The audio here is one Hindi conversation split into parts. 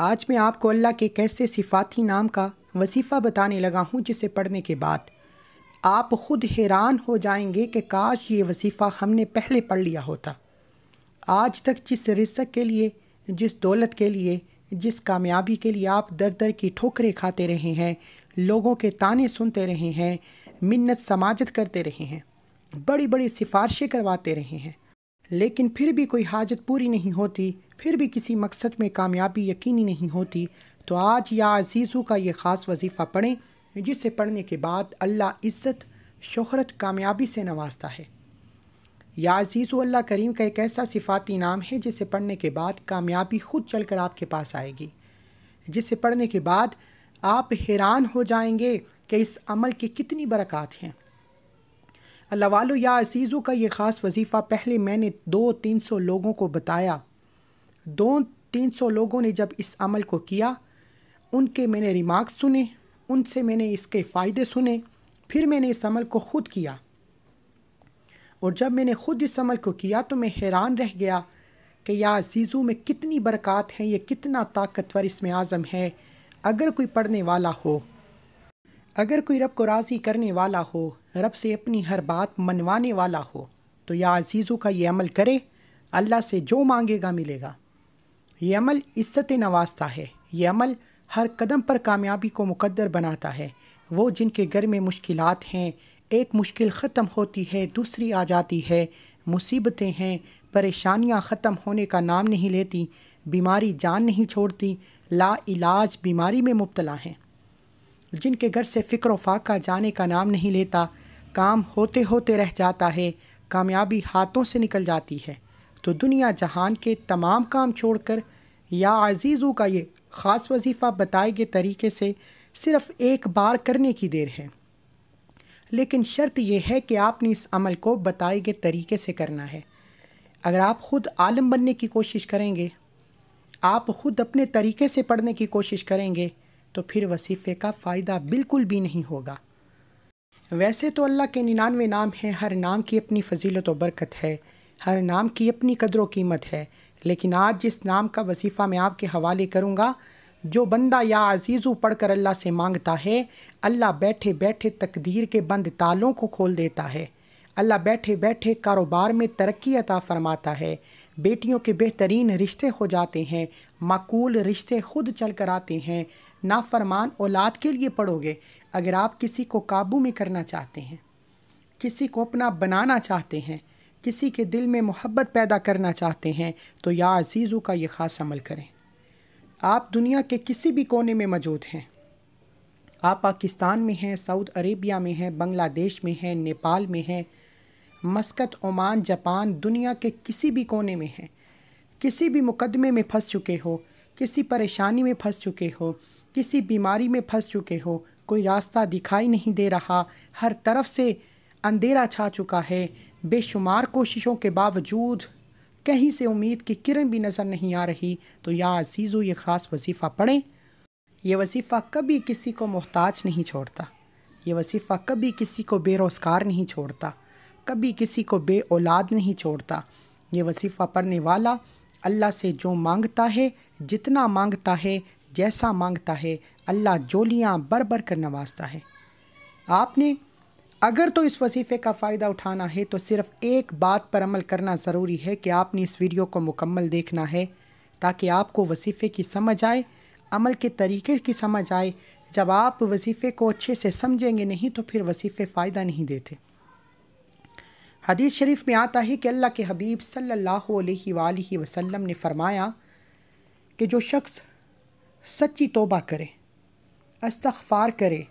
आज मैं आपको अल्लाह के कैसे सिफाती नाम का वसीफ़ा बताने लगा हूँ जिसे पढ़ने के बाद आप ख़ुद हैरान हो जाएंगे कि काश ये वसीफ़ा हमने पहले पढ़ लिया होता आज तक जिस रिस्क के लिए जिस दौलत के लिए जिस कामयाबी के लिए आप दर दर की ठोकरें खाते रहे हैं लोगों के ताने सुनते रहे हैं मिन्नत समाजत करते रहे हैं बड़ी बड़ी सिफ़ारशें करवाते रहे हैं लेकिन फिर भी कोई हाजत पूरी नहीं होती फिर भी किसी मकसद में कामयाबी यकीनी नहीं होती तो आज या अजीज़ों का ये ख़ास वजीफ़ा पढ़ें जिसे पढ़ने के बाद अल्लाह इज़्ज़त शोहरत कामयाबी से नवाजता है या अजीज़ अल्लाह करीम का एक ऐसा सिफाती नाम है जिसे पढ़ने के बाद कामयाबी खुद चल कर आपके पास आएगी जिसे पढ़ने के बाद आप हैरान हो जाएंगे कि इस अमल की कितनी बरक़ात हैं अल्लाह वालो या अजीज़ों का ये ख़ास वजीफ़ा पहले मैंने दो तीन सौ लोगों को बताया दो तीन सौ लोगों ने जब इस अमल को किया उनके मैंने रिमार्क्स सुने उनसे मैंने इसके फ़ायदे सुने फिर मैंने इस अमल को ख़ुद किया और जब मैंने ख़ुद इस अमल को किया तो मैं हैरान रह गया कि या अजीज़ों में कितनी बरक़ात हैं ये कितना ताकतवर इसमें आज़म है अगर कोई पढ़ने वाला हो अगर कोई रब को राज़ी करने वाला हो रब से अपनी हर बात मनवाने वाला हो तो या अजीज़ों का ये अमल करे अल्लाह से जो मांगेगा मिलेगा ये अमल इस्सत है ये अमल हर कदम पर कामयाबी को मुकद्दर बनाता है वो जिनके घर में मुश्किल हैं एक मुश्किल ख़त्म होती है दूसरी आ जाती है मुसीबतें हैं परेशानियां ख़त्म होने का नाम नहीं लेती बीमारी जान नहीं छोड़ती ला इलाज बीमारी में मुबतला हैं जिनके घर से फ़िक्र फाका जाने का नाम नहीं लेता काम होते होते रह जाता है कामयाबी हाथों से निकल जाती है तो दुनिया जहान के तमाम काम छोड़कर या अजीज़ों का ये ख़ास वजीफ़ा बताए गए तरीके से सिर्फ़ एक बार करने की देर है लेकिन शर्त यह है कि आपने इस अमल को बताए गए तरीके से करना है अगर आप ख़ुद आलम बनने की कोशिश करेंगे आप ख़ुद अपने तरीके से पढ़ने की कोशिश करेंगे तो फिर वसीफ़े का फ़ायदा बिल्कुल भी नहीं होगा वैसे तो अल्लाह के निन्यानवे नाम हैं हर नाम की अपनी फजीलत व बरकत है हर नाम की अपनी कदर कीमत है लेकिन आज जिस नाम का वसीफ़ा मैं आपके हवाले करूँगा जो बंदा या अजीज़ू कर अल्लाह से मांगता है अल्लाह बैठे बैठे तकदीर के बंद तालों को खोल देता है अल्लाह बैठे बैठे कारोबार में तरक्की अता फरमाता है बेटियों के बेहतरीन रिश्ते हो जाते हैं माकूल रिश्ते खुद चल कर आते हैं नाफरमान औलाद के लिए पढ़ोगे अगर आप किसी को काबू में करना चाहते हैं किसी को अपना बनाना चाहते हैं किसी के दिल में मोहब्बत पैदा करना चाहते हैं तो या अजीज़ों का ये ख़ास अमल करें आप दुनिया के किसी भी कोने में मौजूद हैं आप पाकिस्तान में हैं सऊद अरेबिया में हैं बांग्लादेश में हैं नेपाल में हैं मस्कत ओमान जापान दुनिया के किसी भी कोने में हैं किसी भी मुकदमे में फंस चुके हो किसी परेशानी में फंस चुके हो किसी बीमारी में फंस चुके हो कोई रास्ता दिखाई नहीं दे रहा हर तरफ से अंधेरा छा चुका है बेशुमार कोशिशों के बावजूद कहीं से उम्मीद की किरण भी नज़र नहीं आ रही तो या अजीज़ों ये ख़ास वजीफ़ा पढ़ें यह वजीफ़ा कभी किसी को मोहताज नहीं छोड़ता यह वजीफ़ा कभी किसी को बेरोज़गार नहीं छोड़ता कभी किसी को बे औलाद नहीं छोड़ता ये वजीफ़ा पढ़ने वाला अल्लाह से जो मांगता है जितना मांगता है जैसा मांगता है अल्लाह जोलियाँ बर बर कर नवाजता है आपने अगर तो इस वजीफ़े का फ़ायदा उठाना है तो सिर्फ एक बात पर अमल करना ज़रूरी है कि आपने इस वीडियो को मुकम्मल देखना है ताकि आपको वजीफ़े की समझ आए अमल के तरीके की समझ आए जब आप वजीफ़े को अच्छे से समझेंगे नहीं तो फिर वजीफ़े फ़ायदा नहीं देते हदीस शरीफ में आता है कि अल्लाह के हबीब सल्लल्लाहु अलैहि वसल्लम ने फ़रमाया कि जो शख्स सच्ची तोबा करे अस्तफ़ार करे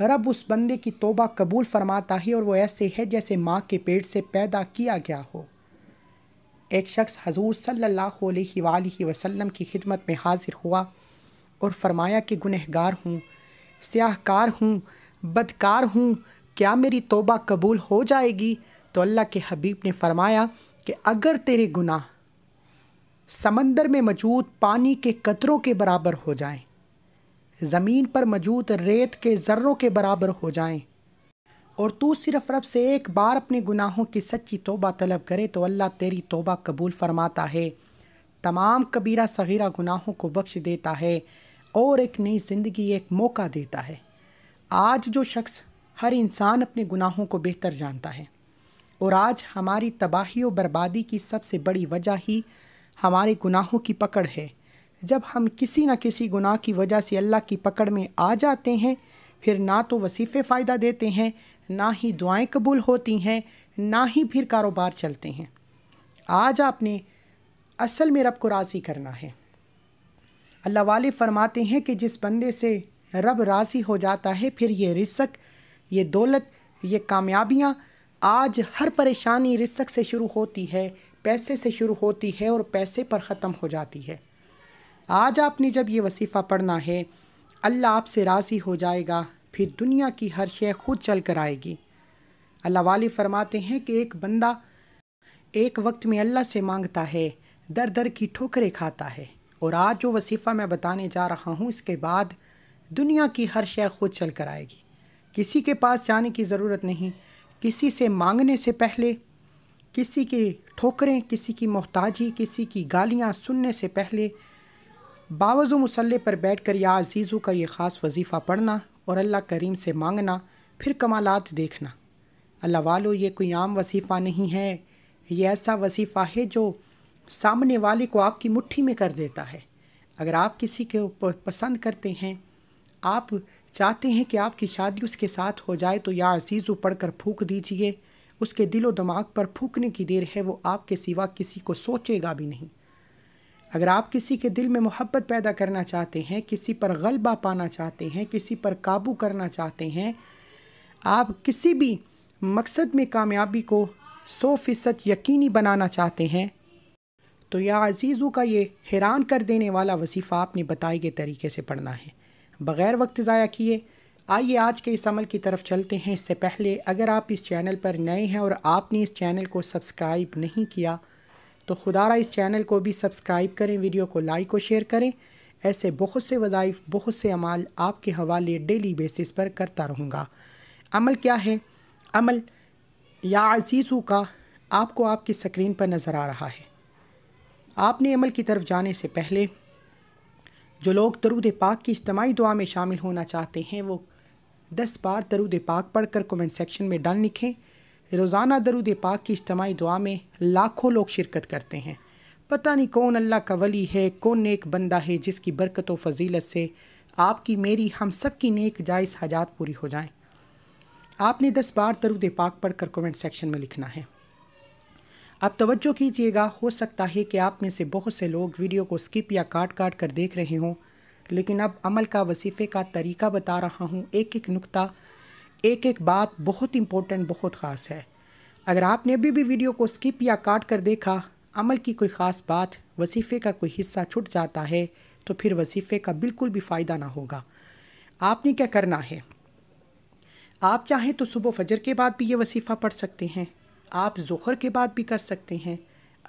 रब उस बंदे की तोबा कबूल फरमाता है और वो ऐसे है जैसे माँ के पेट से पैदा किया गया हो एक शख्स हजूर सल्लल्लाहु अलैहि वसल्लम की खिदमत में हाजिर हुआ और फरमाया कि गुनहगार हूँ स्याहकार हूँ बदकार हूँ क्या मेरी तोबा कबूल हो जाएगी तो अल्लाह के हबीब ने फरमाया कि अगर तेरे गुनाह समंदर में मौजूद पानी के कतरों के बराबर हो जाएं ज़मीन पर मौजूद रेत के ज़र्रों के बराबर हो जाएं और तू सिर्फ रब से एक बार अपने गुनाहों की सच्ची तोबा तलब करे तो अल्लाह तेरी तोबा कबूल फरमाता है तमाम कबीरा सगीरा गुनाहों को बख्श देता है और एक नई ज़िंदगी एक मौका देता है आज जो शख्स हर इंसान अपने गुनाहों को बेहतर जानता है और आज हमारी तबाही और बर्बादी की सबसे बड़ी वजह ही हमारे गुनाहों की पकड़ है जब हम किसी न किसी गुनाह की वजह से अल्लाह की पकड़ में आ जाते हैं फिर ना तो वसीफ़े फ़ायदा देते हैं ना ही दुआएं कबूल होती हैं ना ही फिर कारोबार चलते हैं आज आपने असल में रब को राज़ी करना है अल्लाह वाले फरमाते हैं कि जिस बंदे से रब राज़ी हो जाता है फिर ये रिसक ये दौलत ये कामयाबियाँ आज हर परेशानी रिसक से शुरू होती है पैसे से शुरू होती है और पैसे पर ख़त्म हो जाती है आज आपने जब ये वसीफ़ा पढ़ना है अल्लाह आपसे राज़ी हो जाएगा फिर दुनिया की हर शय खुद चल कर आएगी अल्लाह वाले फरमाते हैं कि एक बंदा एक वक्त में अल्लाह से मांगता है दर दर की ठोकरें खाता है और आज जो वसीफ़ा मैं बताने जा रहा हूँ इसके बाद दुनिया की हर शय खुद चल कर आएगी किसी के पास जाने की ज़रूरत नहीं किसी से मांगने से पहले किसी की ठोकरें किसी की मोहताजी किसी की गालियाँ सुनने से पहले बावजू मसल्ले पर बैठ कर या अजीज़ों का ये ख़ास वजीफ़ा पढ़ना और अल्लाह करीम से मांगना फिर कमालात देखना अल्लाह वालो ये कोई आम वसीफ़ा नहीं है ये ऐसा वसीफ़ा है जो सामने वाले को आपकी मुट्ठी में कर देता है अगर आप किसी के ऊपर पसंद करते हैं आप चाहते हैं कि आपकी शादी उसके साथ हो जाए तो या अजीज़ पढ़ कर फूक दीजिए उसके दिलो दिमाग पर फूकने की देर है वो आपके सिवा किसी को सोचेगा भी नहीं अगर आप किसी के दिल में मोहब्बत पैदा करना चाहते हैं किसी पर गलबा पाना चाहते हैं किसी पर काबू करना चाहते हैं आप किसी भी मकसद में कामयाबी को सौ फ़ीसद यकीनी बनाना चाहते हैं तो या अजीज़ों का ये हैरान कर देने वाला वसीफ़ा आपने बताए गए तरीके से पढ़ना है बग़ैर वक्त ज़ाया किए आइए आज के इस अमल की तरफ चलते हैं इससे पहले अगर आप इस चैनल पर नए हैं और आपने इस चैनल को सब्सक्राइब नहीं किया तो खुदा इस चैनल को भी सब्सक्राइब करें वीडियो को लाइक और शेयर करें ऐसे बहुत से वज़ाइफ बहुत से अमाल आपके हवाले डेली बेसिस पर करता रहूँगा अमल क्या है अमल या अजीज़ों का आपको आपकी स्क्रीन पर नज़र आ रहा है आपने अमल की तरफ जाने से पहले जो लोग तरुद पाक की इज्तमाही दुआ में शामिल होना चाहते हैं वो दस बार दरुद पाक पढ़ कर कमेंट सेक्शन में डाल लिखें रोज़ाना दरुद पाक की इज्तमाही दुआ में लाखों लोग शिरकत करते हैं पता नहीं कौन अल्लाह का वली है कौन नेक बंदा है जिसकी बरकत व फजीलत से आपकी मेरी हम सब की नेक जायज़ हाजात पूरी हो जाएं। आपने दस बार दरुद पाक पढ़कर कमेंट सेक्शन में लिखना है आप तवज्जो कीजिएगा हो सकता है कि आप में से बहुत से लोग वीडियो को स्किप या काट काट कर देख रहे हों लेकिन अब अमल का वसीफ़े का तरीका बता रहा हूँ एक एक नुकता एक एक बात बहुत इंपॉर्टेंट बहुत ख़ास है अगर आपने अभी भी वीडियो को स्किप या काट कर देखा अमल की कोई ख़ास बात वसीफ़े का कोई हिस्सा छूट जाता है तो फिर वसीफ़े का बिल्कुल भी फ़ायदा ना होगा आपने क्या करना है आप चाहें तो सुबह फजर के बाद भी ये वसीफ़ा पढ़ सकते हैं आप जोहर के बाद भी कर सकते हैं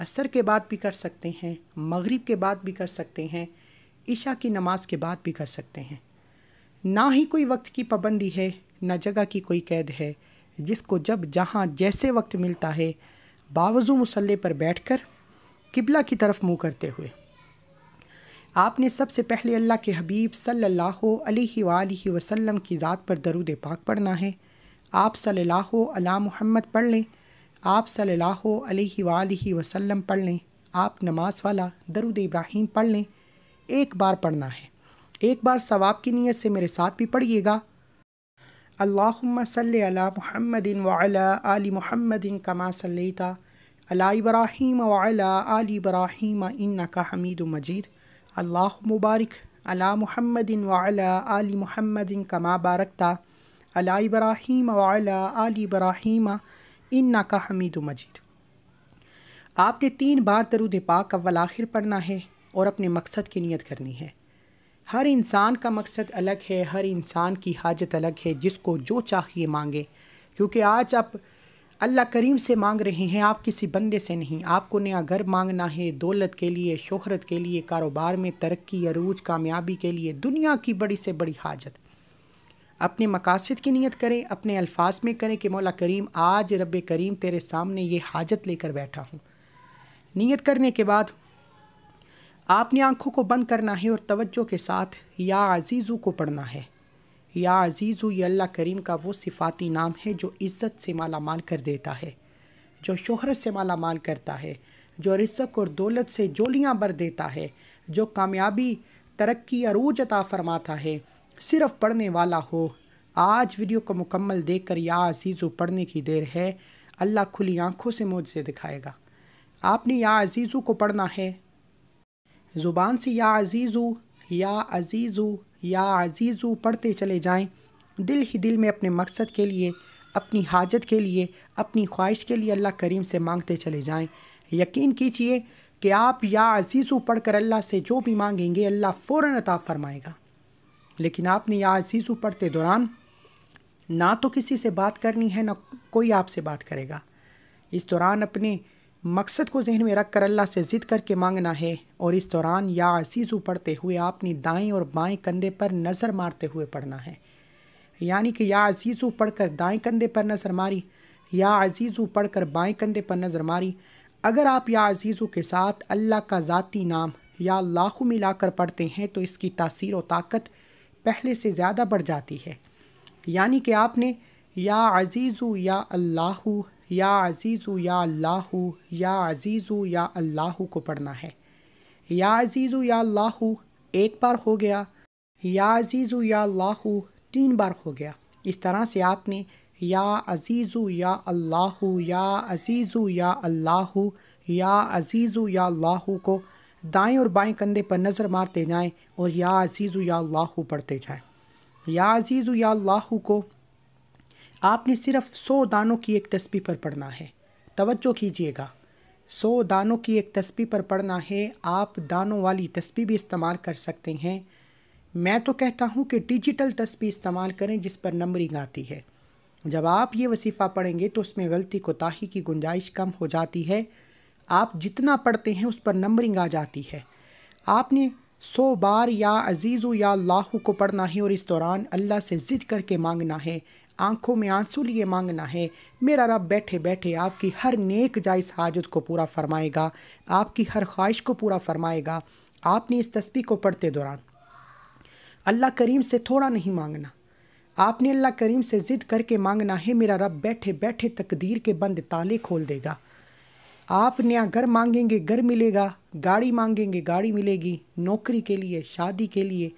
असर के बाद भी कर सकते हैं मगरिब के बाद भी कर सकते हैं ईशा की नमाज के बाद भी कर सकते हैं ना ही कोई वक्त की पाबंदी है न जगह की कोई कैद है जिसको जब जहाँ जैसे वक्त मिलता है बावजू मसल्ले पर बैठ कर किबला की तरफ मुँह करते हुए आपने सबसे पहले अल्लाह के हबीब सल्लल्लाहु अलैहि सल्ला वसल्लम की ज़ात पर दरूद पाक पढ़ना है आप सल्लल्लाहु अला मोहम्मद पढ़ लें आप सल्लल्लाहु अलैहि वसल्लम पढ़ लें आप नमाज वाला दरुद इब्राहिम पढ़ लें एक बार पढ़ना है एक बार सवाब की नीयत से मेरे साथ भी पढ़िएगा अल्लाहुम्मा सल्लि अला मुहम्मदिन वअला आलि मुहम्मदिन कमा सल्लैता अला इब्राहीम वअला आलि इब्राहीम इन्नका हमीद मजीद अल्लाह मुबारक अला मुहम्मदिन वअला आलि मुहम्मदिन कमा बारकता अला इब्राहीम वअला आलि इब्राहीम इन्नका हमीद मजीद आपने तीन बार दरूद पाक अव्वल आखिर पढ़ना है और अपने मकसद की नीयत करनी है हर इंसान का मकसद अलग है हर इंसान की हाजत अलग है जिसको जो चाहिए मांगे क्योंकि आज आप अल्लाह करीम से मांग रहे हैं आप किसी बंदे से नहीं आपको नया घर मांगना है दौलत के लिए शोहरत के लिए कारोबार में तरक्की अरूज कामयाबी के लिए दुनिया की बड़ी से बड़ी हाजत अपने मकासद की नीयत करें अपने अल्फाज में करें कि मौला करीम आज रब करीम तेरे सामने ये हाजत लेकर बैठा हूँ नीयत करने के बाद आपने आंखों को बंद करना है और तवज्जो के साथ या अजीज़ू को पढ़ना है या अजीज़ू ये अल्लाह करीम का वो सिफाती नाम है जो इज़्ज़त से माला माल कर देता है जो शोहरत से माला माल करता है जो रिस्क और दौलत से जोलियाँ भर देता है जो कामयाबी तरक्की अरूज अता फरमाता है सिर्फ पढ़ने वाला हो आज वीडियो को मुकम्मल देख कर या अजीज़ो पढ़ने की देर है अल्लाह खुली आँखों से मुझसे दिखाएगा आपने या अजीज़ों को पढ़ना है ज़ुबान से या अज़ीज़ू या अज़ीज़ू या अज़ीज़ू पढ़ते चले जाएं दिल ही दिल में अपने मकसद के लिए अपनी हाजत के लिए अपनी ख्वाहिश के लिए अल्लाह करीम से मांगते चले जाएं यकीन कीजिए कि आप या अज़ीज़ू पढ़ कर अल्लाह से जो भी मांगेंगे अल्लाह फ़ौर अता फ़रमाएगा लेकिन आपने या अज़ीज़ू पढ़ते दौरान ना तो किसी से बात करनी है ना कोई आपसे बात करेगा इस दौरान अपने मकसद को जहन में रख कर अल्लाह से ज़िद करके मांगना है और इस दौरान या आसीजू पढ़ते हुए अपनी दाएं और बाएं कंधे पर नज़र मारते हुए पढ़ना है यानी कि या पढ़ पढ़कर दाएं कंधे पर नज़र मारी या पढ़ पढ़कर बाएं कंधे पर नज़र मारी अगर आप या अजीज़ू के साथ अल्लाह का ज़ाती नाम या लाखों मिलाकर पढ़ते हैं तो इसकी तासीर व ताकत पहले से ज़्यादा बढ़ जाती है यानी कि आपने या अजीज़ू या अल्लाह या अज़ीज़ु या अल्लाह या अज़ीज़ु या अल्लाह को पढ़ना है या अज़ीज़ु या अल्लाह एक बार हो गया या अज़ीज़ु या अल्लाह तीन बार हो गया इस तरह से आपने या अज़ीज़ु या अल्लाह या अज़ीज़ु या अल्लाह या अज़ीज़ु या अल्लाह को दाएं और बाएं कंधे पर नज़र मारते जाएं और या अज़ीज़ु या अल्लाह पढ़ते जाएं या अज़ीज़ु या अल्लाह को आपने सिर्फ सौ दानों की एक तस्वीर पर पढ़ना है तवज्जो कीजिएगा सौ दानों की एक तस्वीर पर पढ़ना है आप दानों वाली तस्वीर भी इस्तेमाल कर सकते हैं मैं तो कहता हूँ कि डिजिटल तस्वीर इस्तेमाल करें जिस पर नंबरिंग आती है जब आप ये वसीफ़ा पढ़ेंगे तो उसमें गलती कोताही की गुंजाइश कम हो जाती है आप जितना पढ़ते हैं उस पर नंबरिंग आ जाती है आपने सौ बार या अजीज़ या लाहू को पढ़ना है और इस दौरान अल्लाह से ज़िद करके मांगना है आंखों में आंसू लिए मांगना है मेरा रब बैठे बैठे आपकी हर नेक जायज़ हाजत को पूरा फरमाएगा आपकी हर ख्वाहिश को पूरा फरमाएगा आपने इस तस्वीर को पढ़ते दौरान अल्लाह करीम से थोड़ा नहीं मांगना आपने अल्लाह करीम से ज़िद करके मांगना है मेरा रब बैठे बैठे तकदीर के बंद ताले खोल देगा आप नया घर मांगेंगे घर मिलेगा गाड़ी मांगेंगे गाड़ी मिलेगी नौकरी के लिए शादी के लिए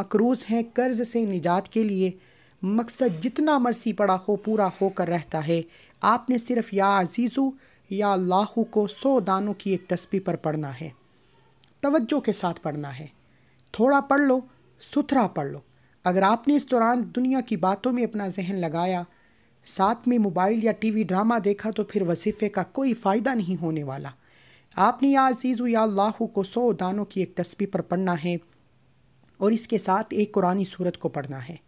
मकरूज़ हैं कर्ज़ से निजात के लिए मकसद जितना मर्सी पड़ा हो पूरा होकर रहता है आपने सिर्फ या अजीज़ू या लाहू को सौ दानों की एक तस्वीर पर पढ़ना है तवज्जो के साथ पढ़ना है थोड़ा पढ़ लो सुथरा पढ़ लो अगर आपने इस दौरान दुनिया की बातों में अपना जहन लगाया साथ में मोबाइल या टीवी ड्रामा देखा तो फिर वसीफ़े का कोई फ़ायदा नहीं होने वाला आपने या अजीज़ या लाहू को सौ दानों की एक तस्वीर पर पढ़ना है और इसके साथ एक कुरानी सूरत को पढ़ना है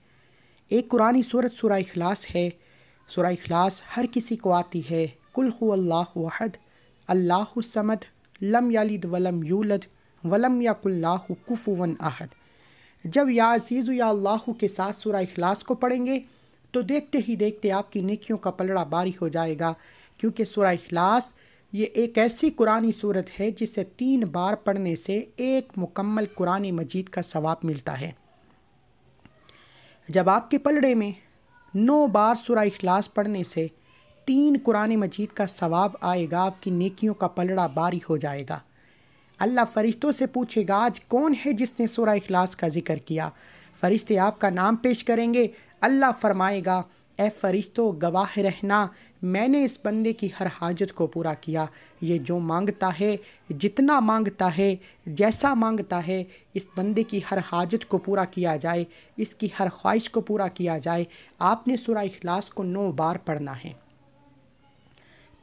एक कुरानी सूरत सुरा अखलास है सुरा अखलास हर किसी को आती है कुल अल्लाह वहद अल्लाह समद लम यालिद वलम यूलद वलम कुल्लाह कुफुवन अहद जब या अजीज़ या अल्लाह के साथ सुरा अखलास को पढ़ेंगे तो देखते ही देखते आपकी नेकियों का पलड़ा बारी हो जाएगा क्योंकि सुरा अखलास ये एक ऐसी कुरानी सूरत है जिसे तीन बार पढ़ने से एक मुकम्मल कुरान मजीद का सवाब मिलता है जब आपके पलड़े में नौ बार सुरा इखलास पढ़ने से तीन कुरान मजीद का सवाब आएगा आपकी नेकियों का पलड़ा बारी हो जाएगा अल्लाह फ़रिश्तों से पूछेगा आज कौन है जिसने सुरा इखलास का ज़िक्र किया फ़रिश्ते आपका नाम पेश करेंगे अल्लाह फरमाएगा ए फरिश्तों गवाह रहना मैंने इस बंदे की हर हाजत को पूरा किया ये जो मांगता है जितना मांगता है जैसा मांगता है इस बंदे की हर हाजत को पूरा किया जाए इसकी हर ख्वाहिश को पूरा किया जाए आपने सुरा इखलास को नौ बार पढ़ना है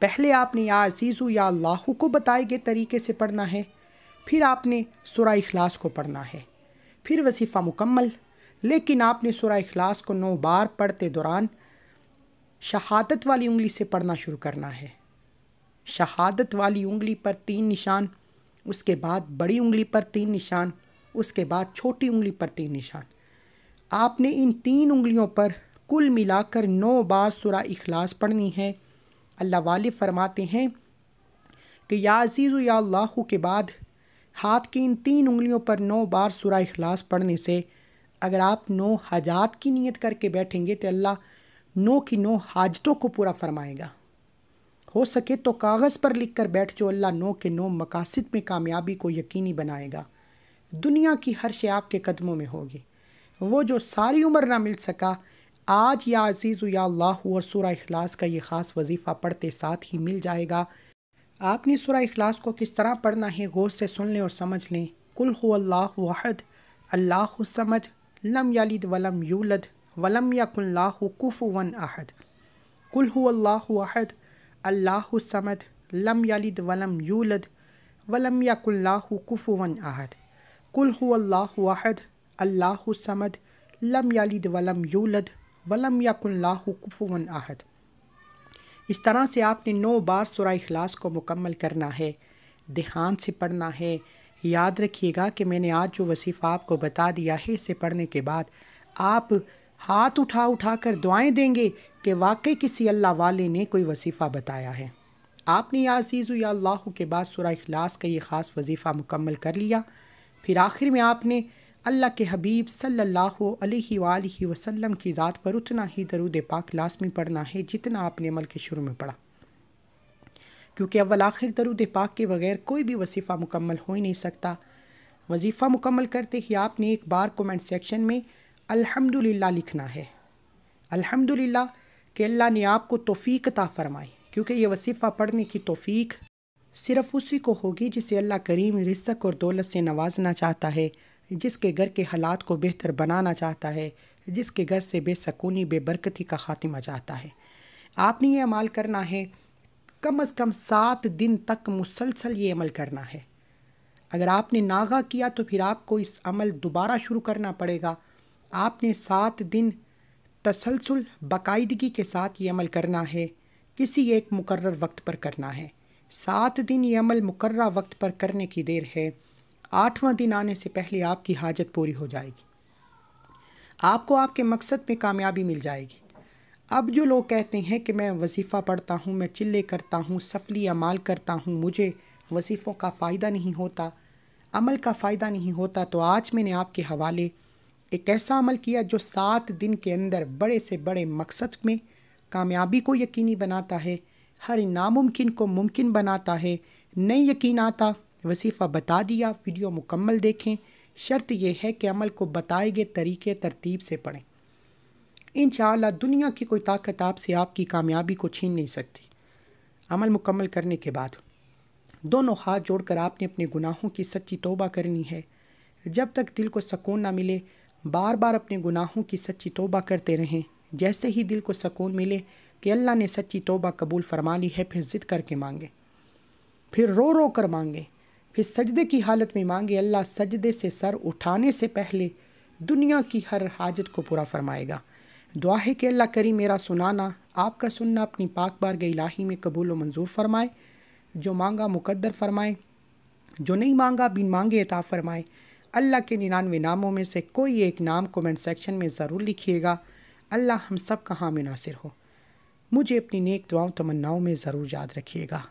पहले आपने या अजीज़ु या अल्लाह को बताए गए तरीके से पढ़ना है फिर आपने सुरा इखलास को पढ़ना है फिर वसीफ़ा मुकम्मल लेकिन आपने सुरा इखलास को नौ बार पढ़ते दौरान शहादत वाली उंगली से पढ़ना शुरू करना है शहादत वाली उंगली पर तीन निशान उसके बाद बड़ी उंगली पर तीन निशान उसके बाद छोटी उंगली पर तीन निशान आपने इन तीन उंगलियों पर कुल मिलाकर नौ बार सुरा इखलास पढ़नी है अल्लाह वाले फरमाते हैं कि या अज़ीज़ या अल्लाह के बाद हाथ की इन तीन उंगलियों पर नौ बार सुरा इखलास पढ़ने से अगर आप नौ हजात की नीयत करके बैठेंगे तो अल्लाह नो की नो हाजतों को पूरा फरमाएगा हो सके तो कागज़ पर लिख कर बैठ जो अल्लाह नो के नो मकासद में कामयाबी को यकीनी बनाएगा दुनिया की हर शे आपके कदमों में होगी वो जो सारी उम्र ना मिल सका आज या अजीज़ या अल्लाह और सूरा अखलास का ये ख़ास वजीफ़ा पढ़ते साथ ही मिल जाएगा आपने सूरा अखलास को किस तरह पढ़ना है गौर से सुन लें और समझ लें कुल हो अल्लाह वाहद अल्लाह समद लम यालिद वलम यूलद वलम यकुल्लाह कुफ वन अहद कुल अल्लाह समद लम यलिद वलम यूलद वलम यकुल्लाह कुफ वन अहद कुल अल्लाहद अल्लाहमद लम यलिद वलम यूलद वलम यकुल्लाह कुफ वन अहद इस तरह से आपने नौ बार सुरा अखलास को मुकम्मल करना है ध्यान से पढ़ना है याद रखिएगा कि मैंने आज जो वसीफ़ आपको बता दिया है इसे पढ़ने के बाद आप हाथ उठा उठा कर दुआएँ देंगे कि वाकई किसी अल्लाह वाले ने कोई वसीफ़ा बताया है आपने या अजीज़ या अल्लाह के बाद सुरा अखलास का ये ख़ास वजीफ़ा मुकम्मल कर लिया फिर आखिर में आपने अल्लाह के हबीब सल्लल्लाहु अलैहि वसल्लम की ज़ात पर उतना ही दरूद पाक लाजमी पढ़ना है जितना आपने अमल के शुरू में पढ़ा क्योंकि अव्वल आखिर दरूद पाक के बगैर कोई भी वसीफ़ा मुकम्मल हो ही नहीं सकता वजीफ़ा मुकम्मल करते ही आपने एक बार कमेंट सेक्शन में अल्हम्दुलिल्लाह लिखना है अल्हम्दुलिल्लाह के अल्लाह ने आपको तोफ़ीक ता फ़रमाई क्योंकि ये वसीफ़ा पढ़ने की तोफ़ी सिर्फ़ उसी को होगी जिसे अल्लाह करीम रिस्क और दौलत से नवाजना चाहता है जिसके घर के हालात को बेहतर बनाना चाहता है जिसके घर से बेसकूनी बेबरकती का खात्मा चाहता है आपने ये अमल करना है कम अज़ कम सात दिन तक मुसलसल ये अमल करना है अगर आपने नागा किया तो फिर आपको इस अमल दोबारा शुरू करना पड़ेगा आपने सात दिन तसलसल बाकायदगी के साथ ये अमल करना है किसी एक मुकर वक्त पर करना है सात दिन ये अमल मुकर वक्त पर करने की देर है आठवां दिन आने से पहले आपकी हाजत पूरी हो जाएगी आपको आपके मकसद में कामयाबी मिल जाएगी अब जो लोग कहते हैं कि मैं वजीफ़ा पढ़ता हूँ मैं चिल्ले करता हूँ सफली अमाल करता हूँ मुझे वजीफ़ों का फ़ायदा नहीं होता अमल का फ़ायदा नहीं होता तो आज मैंने आपके हवाले एक ऐसा अमल किया जो सात दिन के अंदर बड़े से बड़े मकसद में कामयाबी को यकीनी बनाता है हर नामुमकिन को मुमकिन बनाता है नहीं यकीन आता वसीफ़ा बता दिया वीडियो मुकम्मल देखें शर्त यह है कि अमल को बताए गए तरीके तरतीब से पढ़ें इन दुनिया की कोई ताकत आपसे आपकी कामयाबी को छीन नहीं सकती अमल मुकम्मल करने के बाद दोनों हाथ जोड़कर आपने अपने गुनाहों की सच्ची तोबा करनी है जब तक दिल को सकून ना मिले बार बार अपने गुनाहों की सच्ची तोबा करते रहें जैसे ही दिल को सकून मिले कि अल्लाह ने सच्ची तोबा कबूल फरमा ली है फिर ज़िद करके मांगे फिर रो रो कर मांगे फिर सजदे की हालत में मांगे अल्लाह सजदे से सर उठाने से पहले दुनिया की हर हाजत को पूरा फरमाएगा दुआ है कि अल्लाह करी मेरा सुनाना आपका सुनना अपनी पाक बार गई लाही में कबूल व मंजूर फरमाए जो मांगा मुकद्दर फरमाए जो नहीं मांगा बिन मांगे अता फरमाए अल्लाह के निन्यानवे नामों में से कोई एक नाम कमेंट सेक्शन में ज़रूर लिखिएगा अल्लाह हम सब का हामिनासिर हो मुझे अपनी नेक दुआओं तमन्नाओं में ज़रूर याद रखिएगा